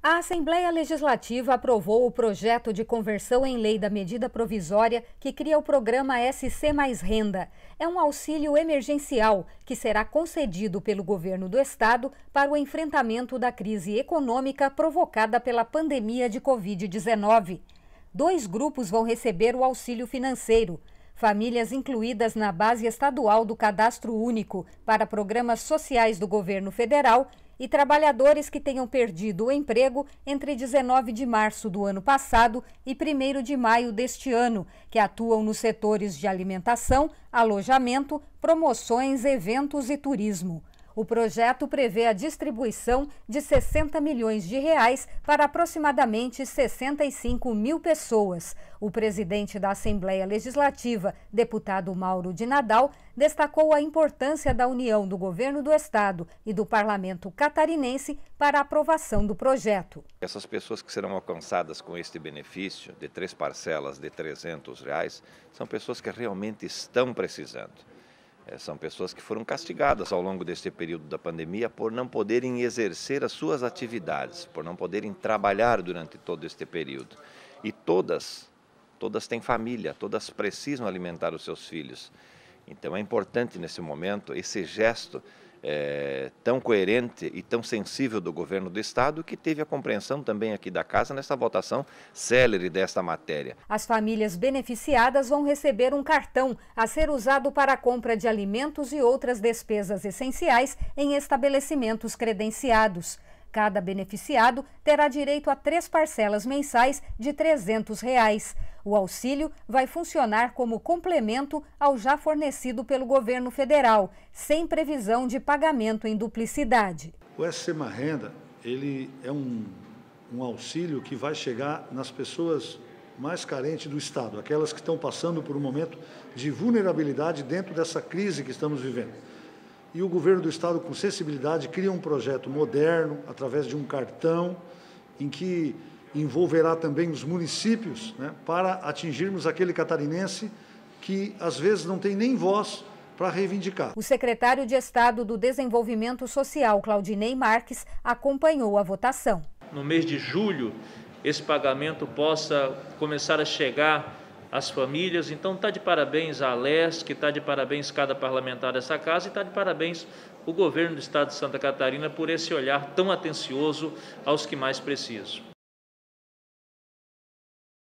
A Assembleia Legislativa aprovou o projeto de conversão em lei da medida provisória que cria o programa SC Mais Renda. É um auxílio emergencial que será concedido pelo governo do estado para o enfrentamento da crise econômica provocada pela pandemia de Covid-19. Dois grupos vão receber o auxílio financeiro: famílias incluídas na base estadual do Cadastro Único para programas sociais do governo federal e trabalhadores que tenham perdido o emprego entre 19 de março do ano passado e 1 de maio deste ano, que atuam nos setores de alimentação, alojamento, promoções, eventos e turismo. O projeto prevê a distribuição de 60 milhões de reais para aproximadamente 65 mil pessoas. O presidente da Assembleia Legislativa, deputado Mauro de Nadal, destacou a importância da união do governo do Estado e do parlamento catarinense para a aprovação do projeto. Essas pessoas que serão alcançadas com este benefício de três parcelas de 300 reais, são pessoas que realmente estão precisando é, são pessoas que foram castigadas ao longo deste período da pandemia por não poderem exercer as suas atividades, por não poderem trabalhar durante todo este período. E todas, todas têm família, todas precisam alimentar os seus filhos. Então é importante nesse momento esse gesto é, tão coerente e tão sensível do governo do Estado, que teve a compreensão também aqui da Casa nessa votação célere desta matéria. As famílias beneficiadas vão receber um cartão a ser usado para a compra de alimentos e outras despesas essenciais em estabelecimentos credenciados. Cada beneficiado terá direito a três parcelas mensais de R$ 300. Reais. O auxílio vai funcionar como complemento ao já fornecido pelo governo federal, sem previsão de pagamento em duplicidade. O Sema Renda ele é um, um auxílio que vai chegar nas pessoas mais carentes do Estado, aquelas que estão passando por um momento de vulnerabilidade dentro dessa crise que estamos vivendo e o governo do estado, com sensibilidade, cria um projeto moderno, através de um cartão, em que envolverá também os municípios, né, para atingirmos aquele catarinense que às vezes não tem nem voz para reivindicar. O secretário de Estado do Desenvolvimento Social, Claudinei Marques, acompanhou a votação. No mês de julho, esse pagamento possa começar a chegar as famílias. Então está de parabéns a Alesc, está de parabéns cada parlamentar dessa casa e está de parabéns o governo do Estado de Santa Catarina por esse olhar tão atencioso aos que mais precisam.